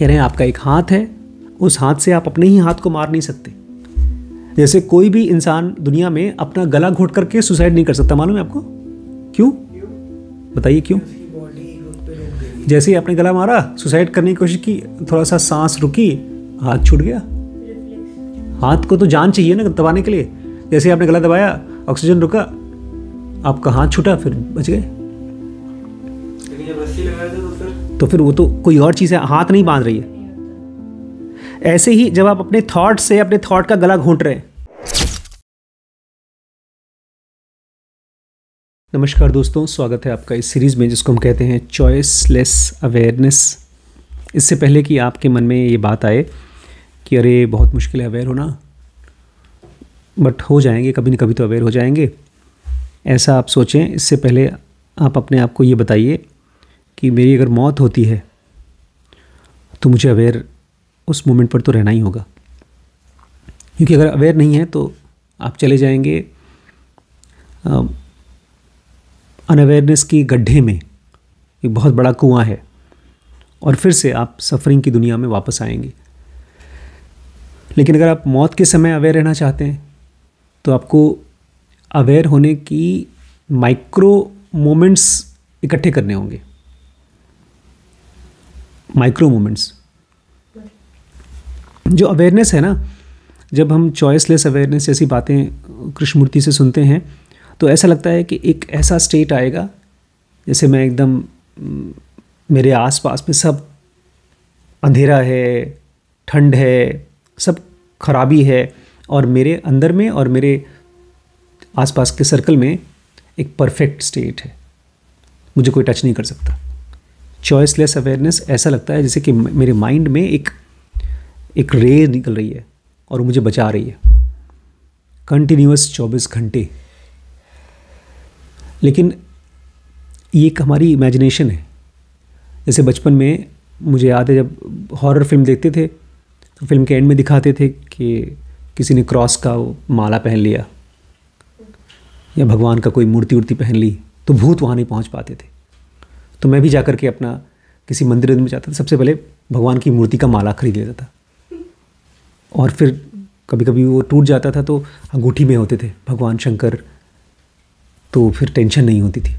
कह रहे हैं आपका एक हाथ है उस हाथ से आप अपने ही हाथ को मार नहीं सकते जैसे कोई भी इंसान दुनिया में अपना गला घोट करके सुसाइड नहीं कर सकता मालूम है आपको क्यों बताइए क्यों जैसे ही आपने गला मारा सुसाइड करने की कोशिश की थोड़ा सा सांस रुकी हाथ छूट गया हाथ को तो जान चाहिए ना दबाने के लिए जैसे आपने गला दबाया ऑक्सीजन रुका आपका हाथ छूटा फिर बच गए तो फिर वो तो कोई और चीज़ है हाथ नहीं बांध रही है ऐसे ही जब आप अपने थॉट से अपने थॉट का गला घोंट रहे हैं नमस्कार दोस्तों स्वागत है आपका इस सीरीज़ में जिसको हम कहते हैं चॉइसलेस अवेयरनेस इससे पहले कि आपके मन में ये बात आए कि अरे बहुत मुश्किल है अवेयर होना बट हो जाएंगे कभी ना कभी तो अवेयर हो जाएंगे ऐसा आप सोचें इससे पहले आप अपने आप को ये बताइए कि मेरी अगर मौत होती है तो मुझे अवेयर उस मोमेंट पर तो रहना ही होगा क्योंकि अगर अवेयर नहीं है तो आप चले जाएंगे अनअवेयरनेस की गड्ढे में एक बहुत बड़ा कुआं है और फिर से आप सफरिंग की दुनिया में वापस आएंगे लेकिन अगर आप मौत के समय अवेयर रहना चाहते हैं तो आपको अवेयर होने की माइक्रो मोमेंट्स इकट्ठे करने होंगे माइक्रो मोमेंट्स जो अवेयरनेस है ना जब हम चॉइसलेस अवेयरनेस जैसी बातें कृष्णमूर्ति से सुनते हैं तो ऐसा लगता है कि एक ऐसा स्टेट आएगा जैसे मैं एकदम मेरे आसपास में सब अंधेरा है ठंड है सब खराबी है और मेरे अंदर में और मेरे आसपास के सर्कल में एक परफेक्ट स्टेट है मुझे कोई टच नहीं कर सकता चॉइसलेस अवेयरनेस ऐसा लगता है जैसे कि मेरे माइंड में एक एक रे निकल रही है और मुझे बचा रही है कंटिन्यूस चौबीस घंटे लेकिन ये एक हमारी इमेजिनेशन है जैसे बचपन में मुझे याद है जब हॉरर फिल्म देखते थे तो फिल्म के एंड में दिखाते थे कि किसी ने क्रॉस का माला पहन लिया या भगवान का कोई मूर्ति उर्ति पहन ली तो भूत वहाँ नहीं पहुँच पाते थे तो मैं भी जाकर के अपना किसी मंदिर में जाता था सबसे पहले भगवान की मूर्ति का माला खरीद लेता था और फिर कभी कभी वो टूट जाता था तो अंगूठी में होते थे भगवान शंकर तो फिर टेंशन नहीं होती थी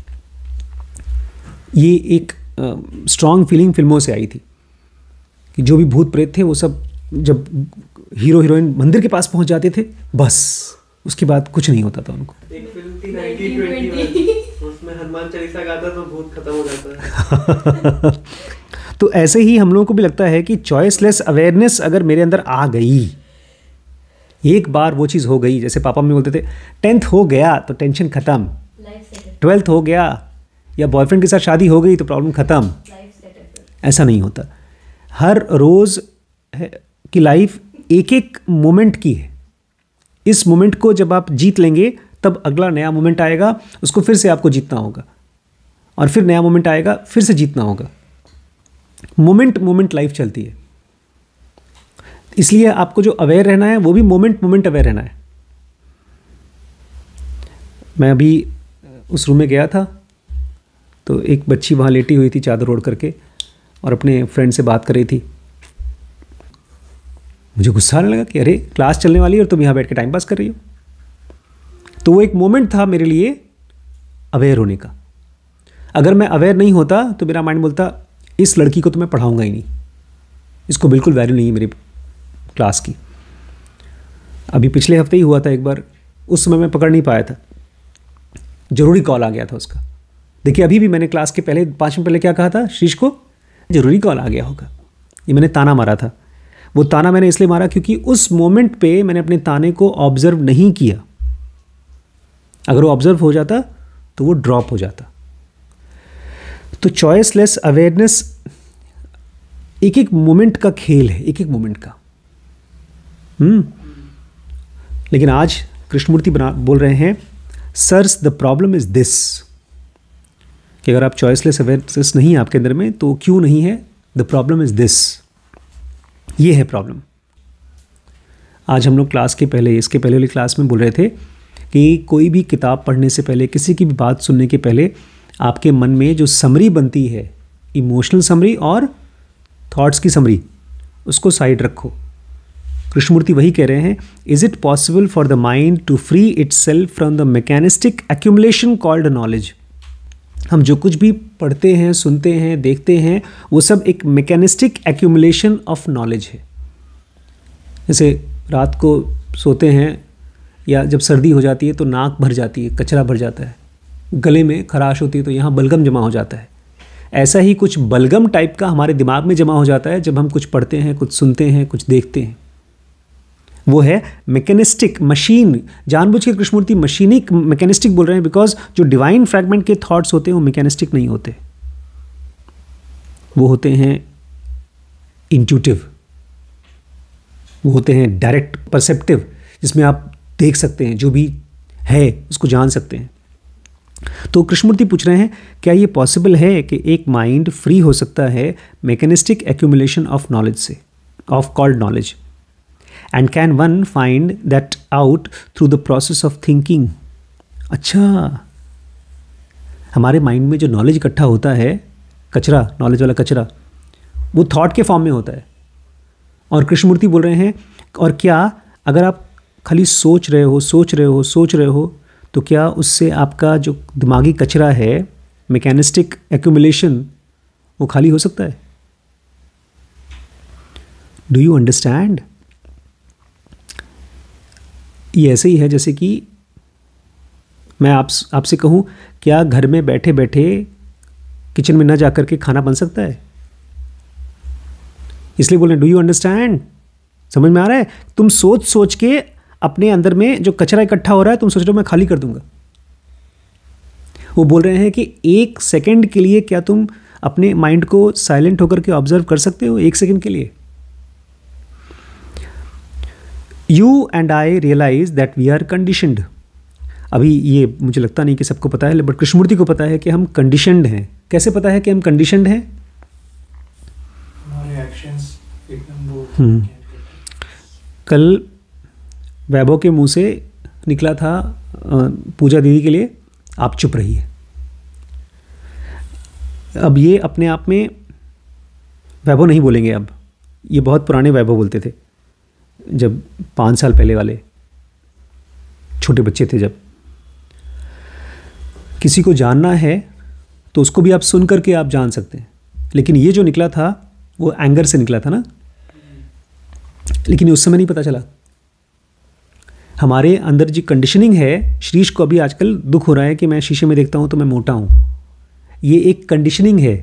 ये एक स्ट्रांग फीलिंग फिल्मों से आई थी कि जो भी भूत प्रेत थे वो सब जब हीरो हीरोइन मंदिर के पास पहुंच जाते थे बस उसके बाद कुछ नहीं होता था उनको एक फिल्म थी उसमें हनुमान चालीसा गाता तो भूत खत्म हो जाता है तो ऐसे ही हम लोगों को भी लगता है कि चॉइसलेस अवेयरनेस अगर मेरे अंदर आ गई एक बार वो चीज़ हो गई जैसे पापा में बोलते थे टेंथ हो गया तो टेंशन ख़त्म ट्वेल्थ हो गया या बॉयफ्रेंड के साथ शादी हो गई तो प्रॉब्लम ख़त्म ऐसा नहीं होता हर रोज़ की लाइफ एक एक मोमेंट की है इस मोमेंट को जब आप जीत लेंगे तब अगला नया मोमेंट आएगा उसको फिर से आपको जीतना होगा और फिर नया मोमेंट आएगा फिर से जीतना होगा मोमेंट मोमेंट लाइफ चलती है इसलिए आपको जो अवेयर रहना है वो भी मोमेंट मोमेंट अवेयर रहना है मैं अभी उस रूम में गया था तो एक बच्ची वहाँ लेटी हुई थी चादर ओढ़ करके और अपने फ्रेंड से बात कर रही थी मुझे गुस्सा आने लगा कि अरे क्लास चलने वाली है और तुम यहाँ बैठ के टाइम पास कर रही हो तो वो एक मोमेंट था मेरे लिए अवेयर होने का अगर मैं अवेयर नहीं होता तो मेरा माइंड बोलता इस लड़की को तो मैं पढ़ाऊँगा ही नहीं इसको बिल्कुल वैल्यू नहीं है मेरी क्लास की अभी पिछले हफ्ते ही हुआ था एक बार उस समय मैं पकड़ नहीं पाया था ज़रूरी कॉल आ गया था उसका देखिए अभी भी मैंने क्लास के पहले पाँच मिनट पहले क्या कहा था शीश को ज़रूरी कॉल आ गया होगा ये मैंने ताना मारा था वो ताना मैंने इसलिए मारा क्योंकि उस मोमेंट पे मैंने अपने ताने को ऑब्जर्व नहीं किया अगर वो ऑब्जर्व हो जाता तो वो ड्रॉप हो जाता तो चॉइसलेस अवेयरनेस एक एक मोमेंट का खेल है एक एक मोमेंट का हम्म लेकिन आज कृष्णमूर्ति बना बोल रहे हैं sirs the problem is this कि अगर आप चॉइसलेस अवेयरनेस नहीं है आपके अंदर में तो क्यों नहीं है द प्रॉब्लम इज दिस ये है प्रॉब्लम आज हम लोग क्लास के पहले इसके पहले वाली क्लास में बोल रहे थे कि कोई भी किताब पढ़ने से पहले किसी की भी बात सुनने के पहले आपके मन में जो समरी बनती है इमोशनल समरी और थॉट्स की समरी उसको साइड रखो कृष्णमूर्ति वही कह रहे हैं is it possible for the mind to free itself from the mechanistic accumulation called knowledge हम जो कुछ भी पढ़ते हैं सुनते हैं देखते हैं वो सब एक मैकेनिस्टिक एक्यूमलेशन ऑफ नॉलेज है जैसे रात को सोते हैं या जब सर्दी हो जाती है तो नाक भर जाती है कचरा भर जाता है गले में खराश होती है तो यहाँ बलगम जमा हो जाता है ऐसा ही कुछ बलगम टाइप का हमारे दिमाग में जमा हो जाता है जब हम कुछ पढ़ते हैं कुछ सुनते हैं कुछ देखते हैं वो है मैकेनिस्टिक मशीन जानबूझ के कृष्णमूर्ति मशीनिक मैकेनिस्टिक बोल रहे हैं बिकॉज जो डिवाइन फ्रैगमेंट के थॉट्स होते हैं वो मैकेनिस्टिक नहीं होते वो होते हैं इंट्यूटिव वो होते हैं डायरेक्ट परसेप्टिव जिसमें आप देख सकते हैं जो भी है उसको जान सकते हैं तो कृष्णमूर्ति पूछ रहे हैं क्या ये पॉसिबल है कि एक माइंड फ्री हो सकता है मैकेनिस्टिक एक्यूमुलेशन ऑफ नॉलेज से of called knowledge and can one find that out through the process of thinking अच्छा हमारे माइंड में जो नॉलेज इकट्ठा होता है कचरा नॉलेज वाला कचरा वो थॉट के फॉर्म में होता है और कृष्णमूर्ति बोल रहे हैं और क्या अगर आप खाली सोच रहे हो सोच रहे हो सोच रहे हो तो क्या उससे आपका जो दिमागी कचरा है मैकेनिस्टिक एक्यूमुलेशन वो खाली हो सकता है डू यू अंडरस्टैंड ये ऐसे ही है जैसे कि मैं आप आपसे कहूँ क्या घर में बैठे बैठे किचन में ना जा कर के खाना बन सकता है इसलिए बोल रहे डू यू अंडरस्टैंड समझ में आ रहा है तुम सोच सोच के अपने अंदर में जो कचरा इकट्ठा हो रहा है तुम सोच रहे हो मैं खाली कर दूंगा वो बोल रहे हैं कि एक सेकंड के लिए क्या तुम अपने माइंड को साइलेंट होकर के ऑब्जर्व कर सकते हो एक सेकंड के लिए you and I realise that we are conditioned अभी ये मुझे लगता नहीं कि सबको पता है बट कृष्णमूर्ति को पता है कि हम कंडीशनड हैं कैसे पता है कि हम कंडीशनड हैं हम्म। कल वैभव के मुंह से निकला था पूजा दीदी के लिए आप चुप रहिए अब ये अपने आप में वैभव नहीं बोलेंगे अब ये बहुत पुराने वैभव बोलते थे जब पाँच साल पहले वाले छोटे बच्चे थे जब किसी को जानना है तो उसको भी आप सुन करके आप जान सकते हैं लेकिन ये जो निकला था वो एंगर से निकला था ना लेकिन उस समय नहीं पता चला हमारे अंदर जो कंडीशनिंग है शीश को अभी आजकल दुख हो रहा है कि मैं शीशे में देखता हूँ तो मैं मोटा हूँ ये एक कंडीशनिंग है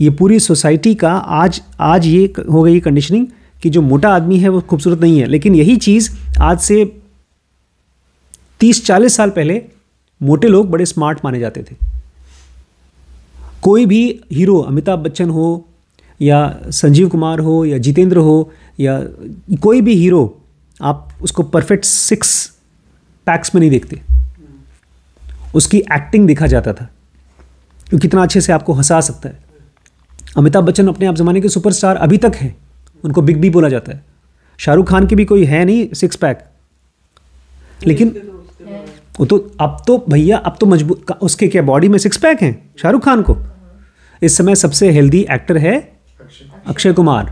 ये पूरी सोसाइटी का आज आज ये हो गई कंडीशनिंग कि जो मोटा आदमी है वो खूबसूरत नहीं है लेकिन यही चीज़ आज से तीस चालीस साल पहले मोटे लोग बड़े स्मार्ट माने जाते थे कोई भी हीरो अमिताभ बच्चन हो या संजीव कुमार हो या जितेंद्र हो या कोई भी हीरो आप उसको परफेक्ट सिक्स पैक्स में नहीं देखते उसकी एक्टिंग देखा जाता था वो कितना अच्छे से आपको हंसा सकता है अमिताभ बच्चन अपने आप ज़माने के सुपरस्टार अभी तक हैं उनको बिग बी बोला जाता है शाहरुख खान की भी कोई है नहीं सिक्स पैक लेकिन वो तो अब तो भैया अब तो मजबूत उसके क्या बॉडी में सिक्स पैक हैं शाहरुख खान को इस समय सबसे हेल्दी एक्टर है अक्षय कुमार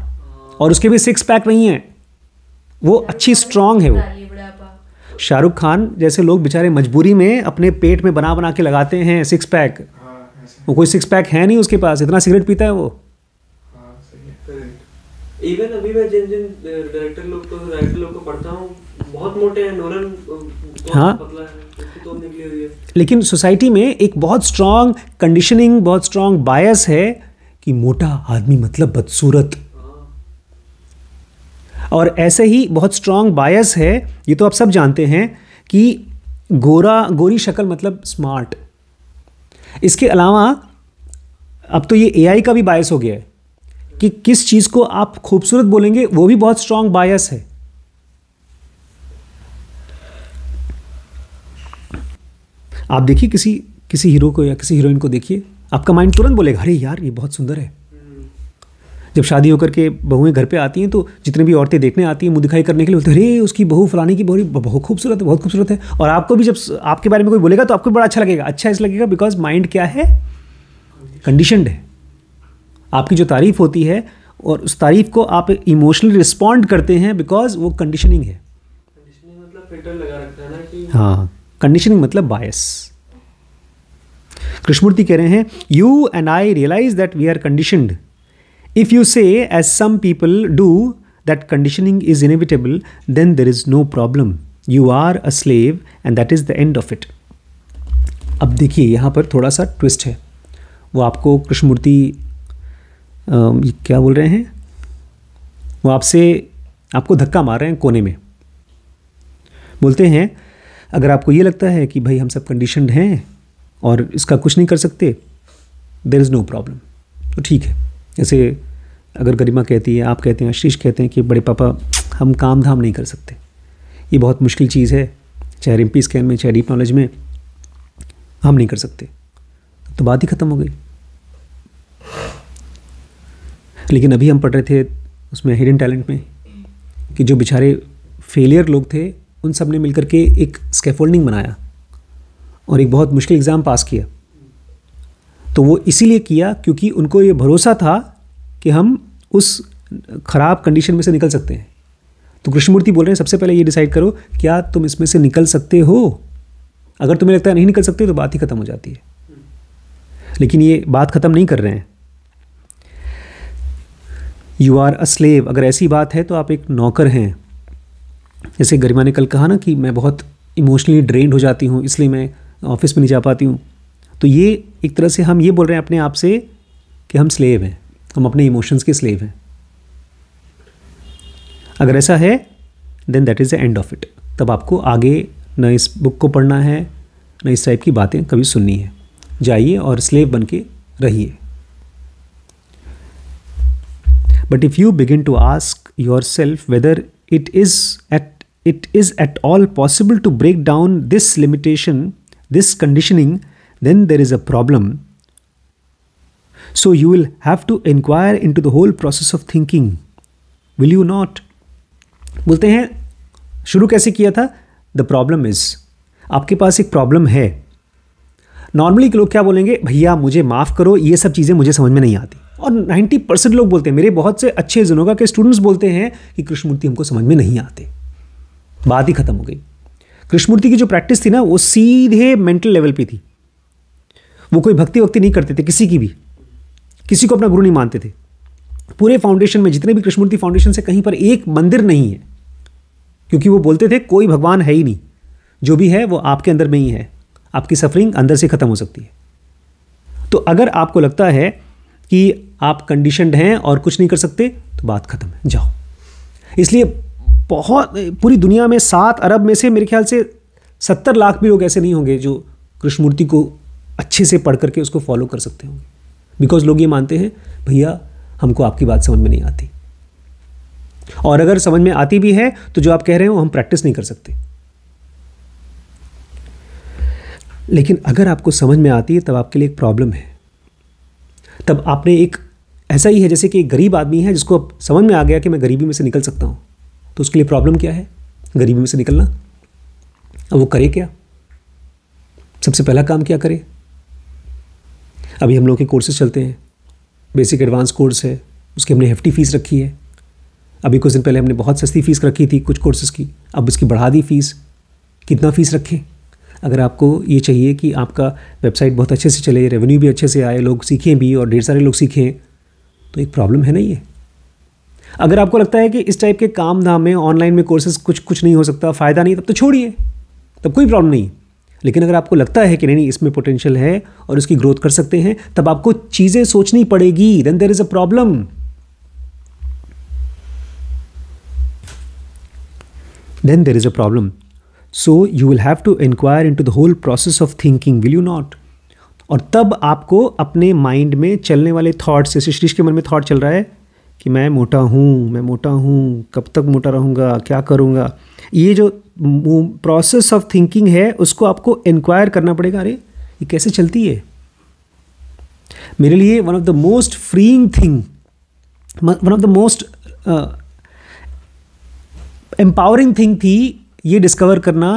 और उसके भी सिक्स पैक नहीं है वो अच्छी स्ट्रांग है वो शाहरुख खान जैसे लोग बेचारे मजबूरी में अपने पेट में बना बना के लगाते हैं सिक्स पैक वो कोई सिक्स पैक है नहीं उसके पास इतना सिगरेट पीता है वो इवन अभी मैं जिन जिन डायरेक्टर लोग को राइटर लोग को पढ़ता हूँ बहुत मोटे हैं नोलन हाँ तो लेकिन सोसाइटी में एक बहुत स्ट्रांग कंडीशनिंग बहुत स्ट्रांग बायस है कि मोटा आदमी मतलब बदसूरत और ऐसे ही बहुत स्ट्रॉन्ग बायस है ये तो आप सब जानते हैं कि गोरा गोरी शक्ल मतलब स्मार्ट इसके अलावा अब तो ये एआई का भी बायस हो गया है कि किस चीज़ को आप खूबसूरत बोलेंगे वो भी बहुत स्ट्रांग बायस है आप देखिए किसी किसी हीरो को या किसी हीरोइन को देखिए आपका माइंड तुरंत बोलेगा अरे यार ये बहुत सुंदर है जब शादी होकर के बहुएं घर पे आती हैं तो जितने भी औरतें देखने आती हैं मुँह दिखाई करने के लिए बोलते अरे उसकी बहू फलाने की बहू बहुत खूबसूरत है बहुत खूबसूरत है और आपको भी जब आपके बारे में कोई बोलेगा तो आपको बड़ा अच्छा लगेगा अच्छा इस लगेगा बिकॉज माइंड क्या है कंडीशनड है आपकी जो तारीफ होती है और उस तारीफ को आप इमोशनली रिस्पॉन्ड करते हैं बिकॉज वो कंडीशनिंग है मतलब हाँ कंडीशनिंग मतलब बायस कृष्णमूर्ति कह रहे हैं you and I realise that we are conditioned If you say, as some people do, that conditioning is inevitable, then there is no problem. You are a slave and that is the end of it. अब देखिए यहाँ पर थोड़ा सा twist है वो आपको कृष्णमूर्ति क्या बोल रहे हैं वो आपसे आपको धक्का मार रहे हैं कोने में बोलते हैं अगर आपको ये लगता है कि भाई हम सब कंडीशनड हैं और इसका कुछ नहीं कर सकते देर इज़ नो प्रॉब्लम तो ठीक है जैसे अगर गरिमा कहती है आप कहते हैं आशीष कहते हैं कि बड़े पापा हम काम धाम नहीं कर सकते ये बहुत मुश्किल चीज़ है चाहे रिम्पी स्कैन में चाहे डीप नॉलेज में हम नहीं कर सकते तो बात ही ख़त्म हो गई लेकिन अभी हम पढ़ रहे थे उसमें हिडन टैलेंट में कि जो बेचारे फेलियर लोग थे उन सब ने मिलकर के एक स्केफोल्डिंग बनाया और एक बहुत मुश्किल एग्ज़ाम पास किया तो वो इसीलिए किया क्योंकि उनको ये भरोसा था कि हम उस खराब कंडीशन में से निकल सकते हैं तो कृष्णमूर्ति बोल रहे हैं सबसे पहले ये डिसाइड करो क्या तुम इसमें से निकल सकते हो अगर तुम्हें लगता है नहीं निकल सकते तो बात ही ख़त्म हो जाती है लेकिन ये बात ख़त्म नहीं कर रहे हैं यू आर अ स्लेव अगर ऐसी बात है तो आप एक नौकर हैं जैसे गरिमा ने कल कहा ना कि मैं बहुत इमोशनली ड्रेन हो जाती हूँ इसलिए मैं ऑफिस में नहीं जा पाती हूँ तो ये एक तरह से हम ये बोल रहे हैं अपने आप से कि हम स्लेव हैं हम अपने इमोशंस के स्लेव हैं अगर ऐसा है then that is the end of it तब आपको आगे न इस बुक को पढ़ना है न इस टाइप की बातें कभी सुननी है जाइए और स्लेव बन के रहिए but if you begin to ask yourself whether it is at it is at all possible to break down this limitation this conditioning then there is a problem So you will have to inquire into the whole process of thinking. Will you not? बोलते हैं शुरू कैसे किया था the problem is आपके पास एक problem है normally लोग क्या बोलेंगे भैया मुझे माफ़ करो ये सब चीज़ें मुझे समझ में नहीं आती और 90 परसेंट लोग बोलते हैं मेरे बहुत से अच्छे जुनोगा के स्टूडेंट्स बोलते हैं कि कृष्णमूर्ति हमको समझ में नहीं आते बात ही खत्म हो गई कृष्णमूर्ति की जो प्रैक्टिस थी ना वो सीधे मेंटल लेवल पे थी वो कोई भक्ति वक्ति नहीं करते थे किसी की भी किसी को अपना गुरु नहीं मानते थे पूरे फाउंडेशन में जितने भी कृष्णमूर्ति फाउंडेशन से कहीं पर एक मंदिर नहीं है क्योंकि वो बोलते थे कोई भगवान है ही नहीं जो भी है वो आपके अंदर में ही है आपकी सफरिंग अंदर से ख़त्म हो सकती है तो अगर आपको लगता है कि आप कंडीशनड हैं और कुछ नहीं कर सकते तो बात ख़त्म है जाओ इसलिए बहुत पूरी दुनिया में सात अरब में से मेरे ख्याल से सत्तर लाख भी लोग ऐसे नहीं होंगे जो कृष्णमूर्ति को अच्छे से पढ़ करके उसको फॉलो कर सकते होंगे बिकॉज लोग ये मानते हैं भैया हमको आपकी बात समझ में नहीं आती और अगर समझ में आती भी है तो जो आप कह रहे हो हम प्रैक्टिस नहीं कर सकते लेकिन अगर आपको समझ में आती है तब आपके लिए एक प्रॉब्लम है तब आपने एक ऐसा ही है जैसे कि एक गरीब आदमी है जिसको अब समझ में आ गया कि मैं गरीबी में से निकल सकता हूँ तो उसके लिए प्रॉब्लम क्या है गरीबी में से निकलना अब वो करे क्या सबसे पहला काम क्या करे अभी हम लोग के कोर्सेज चलते हैं बेसिक एडवांस कोर्स है उसकी हमने हेफ्टी फ़ीस रखी है अभी कुछ दिन पहले हमने बहुत सस्ती फ़ीस रखी थी कुछ कोर्सेज़ की अब इसकी बढ़ा दी फ़ीस कितना फ़ीस रखें अगर आपको ये चाहिए कि आपका वेबसाइट बहुत अच्छे से चले रेवेन्यू भी अच्छे से आए लोग सीखें भी और ढेर सारे लोग सीखें तो एक प्रॉब्लम है ना ये अगर आपको लगता है कि इस टाइप के काम धाम में ऑनलाइन में कोर्सेज कुछ कुछ नहीं हो सकता फ़ायदा नहीं तब तो छोड़िए तब कोई प्रॉब्लम नहीं लेकिन अगर आपको लगता है कि नहीं नहीं इसमें पोटेंशियल है और उसकी ग्रोथ कर सकते हैं तब आपको चीज़ें सोचनी पड़ेगी then there is a problem there is a problem so you will have to inquire into the whole process of thinking will you not और तब आपको अपने माइंड में चलने वाले थाट्स जैसे श्रीष के मन में थाट चल रहा है कि मैं मोटा हूँ मैं मोटा हूँ कब तक मोटा रहूँगा क्या करूँगा ये जो प्रोसेस ऑफ थिंकिंग है उसको आपको इंक्वायर करना पड़ेगा अरे ये कैसे चलती है मेरे लिए one of the most freeing thing one of the most empowering thing थी ये डिस्कवर करना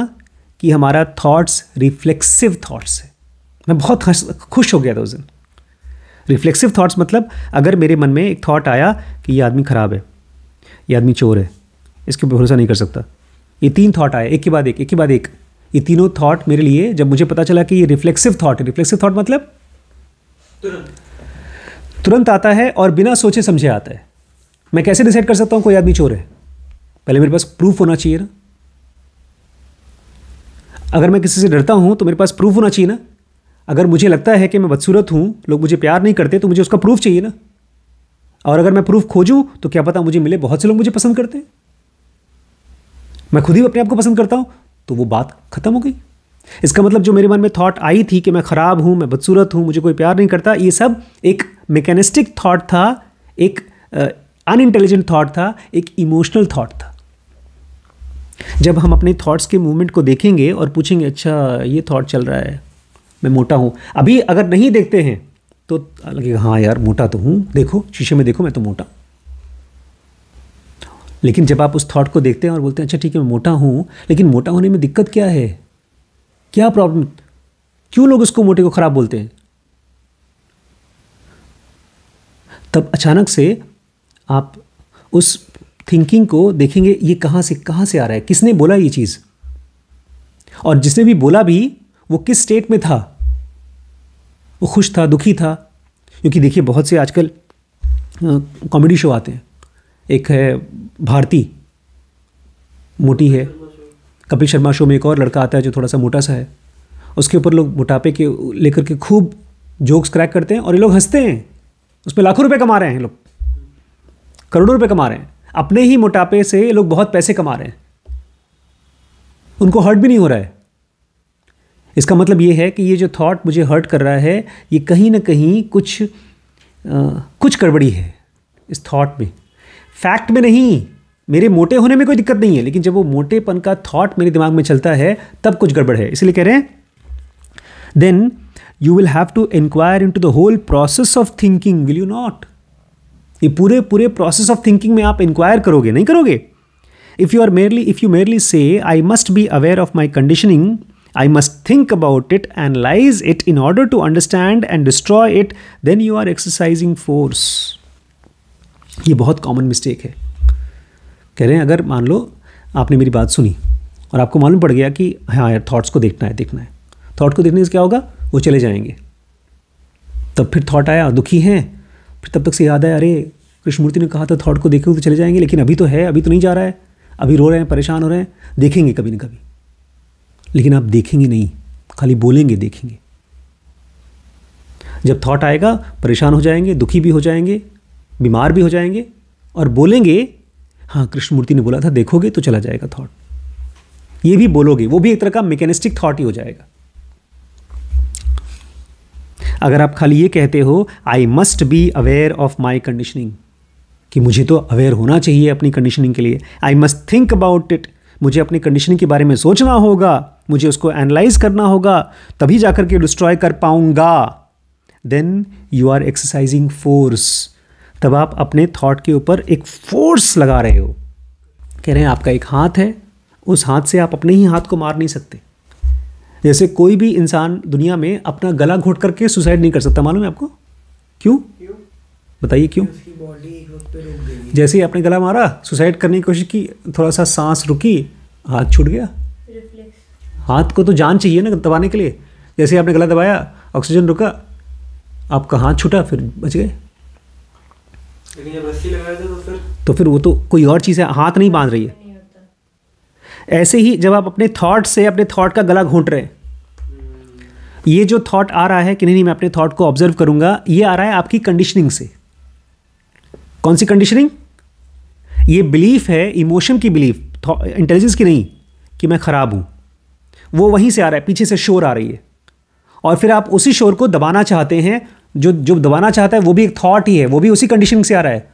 कि हमारा थॉट्स रिफ्लेक्सिव थॉट्स है मैं बहुत खुश हो गया था उस दिन रिफ्लेक्सिव थॉट्स मतलब अगर मेरे मन में एक थॉट आया कि ये आदमी ख़राब है ये आदमी चोर है इसके भरोसा नहीं कर सकता ये तीन थॉट आए एक के बाद एक एक के बाद एक ये तीनों थॉट मेरे लिए जब मुझे पता चला कि ये रिफ्लेक्सिव थॉट है रिफ्लेक्सिव थॉट मतलब तुरंत तुरंत आता है और बिना सोचे समझे आता है मैं कैसे डिसाइड कर सकता हूँ कोई आदमी चोर है पहले मेरे पास प्रूफ होना चाहिए ना अगर मैं किसी से डरता हूँ तो मेरे पास प्रूफ होना चाहिए ना अगर मुझे लगता है कि मैं बदसूरत हूँ लोग मुझे प्यार नहीं करते तो मुझे उसका प्रूफ चाहिए ना और अगर मैं प्रूफ खोजूँ तो क्या पता मुझे मिले बहुत से लोग मुझे पसंद करते हैं मैं खुद ही अपने आप को पसंद करता हूँ तो वो बात खत्म हो गई इसका मतलब जो मेरे मन में थॉट आई थी कि मैं ख़राब हूं मैं बदसूरत हूँ मुझे कोई प्यार नहीं करता ये सब एक मैकेनिस्टिक थॉट था एक अनइंटेलिजेंट थॉट था एक इमोशनल थॉट था जब हम अपने थॉट्स के मूवमेंट को देखेंगे और पूछेंगे अच्छा ये थॉट चल रहा है मैं मोटा हूँ अभी अगर नहीं देखते हैं तो लगेगा हाँ यार मोटा तो हूँ देखो शीशे में देखो मैं तो मोटा लेकिन जब आप उस थॉट को देखते हैं और बोलते हैं अच्छा ठीक है मैं मोटा हूँ लेकिन मोटा होने में दिक्कत क्या है क्या प्रॉब्लम क्यों लोग उसको मोटे को ख़राब बोलते हैं तब अचानक से आप उस थिंकिंग को देखेंगे ये कहाँ से कहाँ से आ रहा है किसने बोला ये चीज़ और जिसने भी बोला भी वो किस स्टेट में था वो खुश था दुखी था क्योंकि देखिए बहुत से आजकल कॉमेडी शो आते हैं एक है भारती मोटी है कपिल शर्मा शो में एक और लड़का आता है जो थोड़ा सा मोटा सा है उसके ऊपर लोग मोटापे के लेकर के खूब जोक्स क्रैक करते हैं और ये लोग हंसते हैं उस पर लाखों रुपये कमा रहे हैं लोग करोड़ों रुपये कमा रहे हैं अपने ही मोटापे से ये लोग बहुत पैसे कमा रहे हैं उनको हर्ट भी नहीं हो रहा है इसका मतलब ये है कि ये जो थॉट मुझे हर्ट कर रहा है ये कहीं ना कहीं कुछ आ, कुछ गड़बड़ी है इस थॉट में फैक्ट में नहीं मेरे मोटे होने में कोई दिक्कत नहीं है लेकिन जब वो मोटेपन का थॉट मेरे दिमाग में चलता है तब कुछ गड़बड़ है इसलिए कह रहे हैं then you will have to inquire into the whole process of thinking will you not ये पूरे पूरे प्रोसेस ऑफ थिंकिंग में आप इंक्वायर करोगे नहीं करोगे if you are merely if you merely say I must be aware of my conditioning I must think about it, analyze it in order to understand and destroy it, then you are exercising force. ये बहुत common mistake है कह रहे हैं अगर मान लो आपने मेरी बात सुनी और आपको मालूम पड़ गया कि हाँ यार थॉट्स को देखना है देखना है थॉट को देखने से क्या होगा वो चले जाएंगे तब फिर थॉट आया दुखी हैं फिर तब तक से याद आया अरे कृष्णमूर्ति ने कहा था थॉट को देखेंगे तो चले जाएंगे लेकिन अभी तो है अभी तो नहीं जा रहा है अभी रो रहे हैं परेशान हो रहे हैं देखेंगे कभी ना कभी लेकिन आप देखेंगे नहीं खाली बोलेंगे देखेंगे जब थॉट आएगा परेशान हो जाएंगे दुखी भी हो जाएंगे बीमार भी हो जाएंगे और बोलेंगे हाँ कृष्णमूर्ति ने बोला था देखोगे तो चला जाएगा थॉट ये भी बोलोगे वो भी एक तरह का मैकेनिस्टिक थॉट ही हो जाएगा अगर आप खाली ये कहते हो I must be aware of my conditioning कि मुझे तो अवेयर होना चाहिए अपनी कंडीशनिंग के लिए I must think about it मुझे अपनी कंडीशनिंग के बारे में सोचना होगा मुझे उसको एनालाइज करना होगा तभी जाकर के डिस्ट्रॉय कर पाऊंगा then you are exercising force तब आप अपने थॉट के ऊपर एक फोर्स लगा रहे हो कह रहे हैं आपका एक हाथ है उस हाथ से आप अपने ही हाथ को मार नहीं सकते जैसे कोई भी इंसान दुनिया में अपना गला घोट करके सुसाइड नहीं कर सकता मालूम है आपको क्यों बताइए क्यों जैसे ही आपने गला मारा सुसाइड करने की कोशिश की थोड़ा सा सांस रुकी हाथ छूट गया हाथ को तो जान चाहिए ना दबाने के लिए जैसे आपने गला दबाया ऑक्सीजन रुका आपका हाथ छूटा फिर बच गए तो, तो फिर वो तो कोई और चीज़ है हाथ नहीं बांध रही है ऐसे ही जब आप अपने थॉट से अपने थॉट का गला घोंट रहे हैं हम्म। ये जो थॉट आ रहा है कि नहीं नहीं मैं अपने थॉट को ऑब्जर्व करूंगा ये आ रहा है आपकी कंडीशनिंग से कौन सी कंडीशनिंग ये बिलीफ है इमोशन की बिलीफ इंटेलिजेंस की नहीं कि मैं ख़राब हूं वो वहीं से आ रहा है पीछे से शोर आ रही है और फिर आप उसी शोर को दबाना चाहते हैं जो जो दबाना चाहता है वो भी एक थॉट ही है वो भी उसी कंडीशन से आ रहा है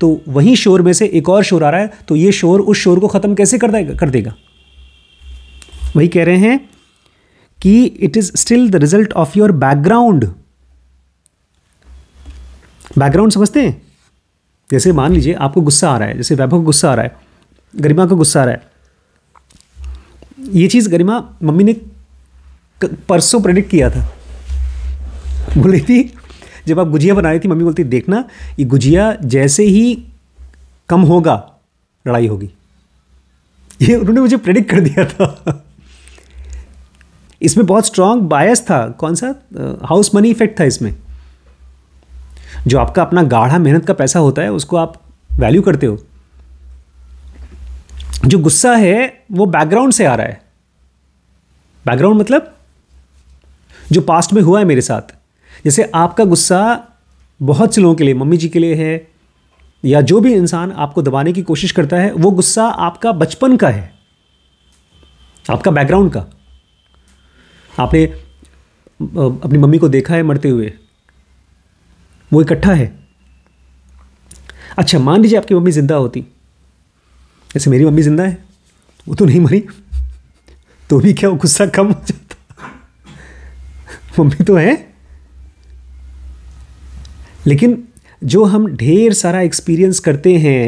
तो वहीं शोर में से एक और शोर आ रहा है तो ये शोर उस शोर को ख़त्म कैसे कर देगा कर देगा वही कह रहे हैं कि it is still the result of your background background समझते हैं जैसे मान लीजिए आपको गुस्सा आ रहा है जैसे वैभव को गुस्सा आ रहा है गरिमा को गुस्सा आ रहा है ये चीज़ गरिमा मम्मी ने परसों प्रेडिक्ट किया था बोली थी जब आप गुजिया बना रही थी मम्मी बोलती देखना ये गुजिया जैसे ही कम होगा लड़ाई होगी ये उन्होंने मुझे प्रेडिक्ट कर दिया था इसमें बहुत स्ट्रांग बायस था कौन सा हाउस मनी इफेक्ट था इसमें जो आपका अपना गाढ़ा मेहनत का पैसा होता है उसको आप वैल्यू करते हो जो गुस्सा है वो बैकग्राउंड से आ रहा है बैकग्राउंड मतलब जो पास्ट में हुआ है मेरे साथ जैसे आपका गुस्सा बहुत से लोगों के लिए मम्मी जी के लिए है या जो भी इंसान आपको दबाने की कोशिश करता है वो गुस्सा आपका बचपन का है आपका बैकग्राउंड का आपने अपनी मम्मी को देखा है मरते हुए वो इकट्ठा है अच्छा मान लीजिए आपकी मम्मी ज़िंदा होती जैसे मेरी मम्मी ज़िंदा है वो तो नहीं मरी तो भी क्या वो गुस्सा कम हो जाता मम्मी तो है लेकिन जो हम ढेर सारा एक्सपीरियंस करते हैं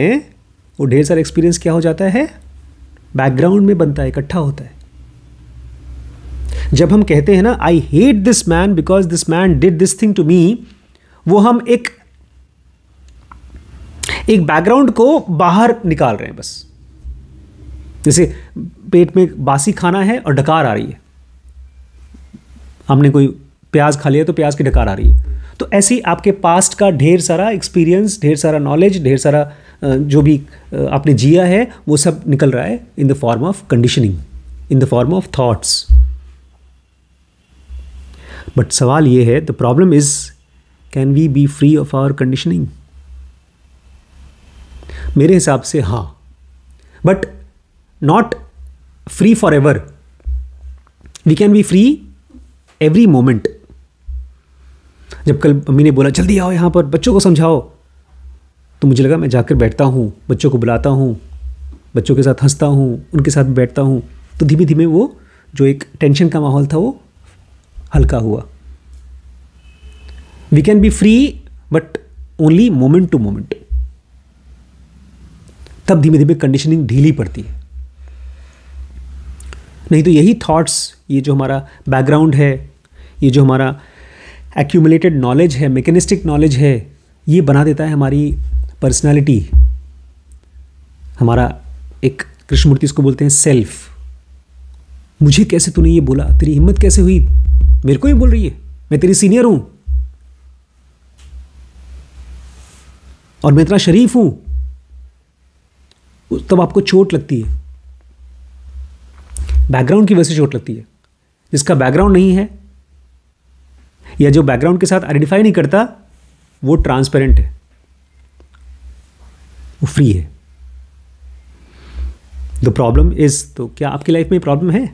वो ढेर सारा एक्सपीरियंस क्या हो जाता है बैकग्राउंड में बनता है इकट्ठा होता है जब हम कहते हैं ना I hate this man because this man did this thing to me वो हम एक एक बैकग्राउंड को बाहर निकाल रहे हैं बस जैसे पेट में बासी खाना है और डकार आ रही है हमने कोई प्याज खा लिया तो प्याज की डकार आ रही है तो ऐसे ही आपके पास्ट का ढेर सारा एक्सपीरियंस ढेर सारा नॉलेज ढेर सारा जो भी आपने जिया है वो सब निकल रहा है in the form of conditioning in the form of thoughts but सवाल ये है the problem is can we be free of our conditioning मेरे हिसाब से हाँ but not free forever we can be free every moment जब कल mummy ने बोला जल्दी आओ यहाँ पर बच्चों को समझाओ तो मुझे लगा मैं जाकर बैठता हूँ बच्चों को बुलाता हूँ बच्चों के साथ हंसता हूँ उनके साथ बैठता हूँ तो धीमे धीमे वो जो एक टेंशन का माहौल था वो हल्का हुआ we can be free but only moment to moment तब धीमे धीमे कंडीशनिंग ढीली पड़ती है नहीं तो यही थॉट्स ये जो हमारा बैकग्राउंड है ये जो हमारा एक्यूमुलेटेड नॉलेज है मेकेनिस्टिक नॉलेज है ये बना देता है हमारी पर्सनैलिटी हमारा एक कृष्णमूर्ति इसको बोलते हैं सेल्फ मुझे कैसे तूने ये बोला तेरी हिम्मत कैसे हुई मेरे को ही बोल रही है मैं तेरी सीनियर हूं और मैं इतना शरीफ हूं तब आपको चोट लगती है बैकग्राउंड की वजह से चोट लगती है जिसका बैकग्राउंड नहीं है या जो बैकग्राउंड के साथ आइडेंटिफाई नहीं करता वो ट्रांसपेरेंट है वो फ्री है द प्रॉब्लम इज तो क्या आपकी लाइफ में प्रॉब्लम है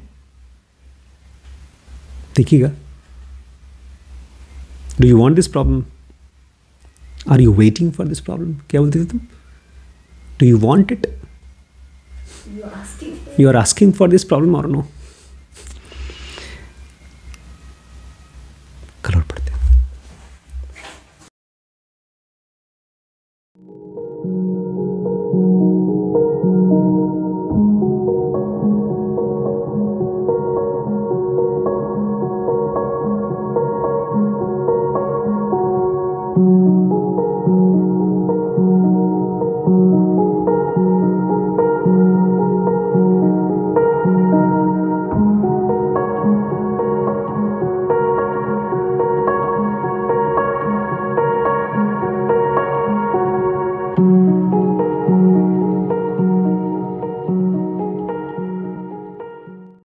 देखिएगा do you want this problem are you waiting for this problem क्या बोलते थे तुम do you want it you are asking for this problem और नो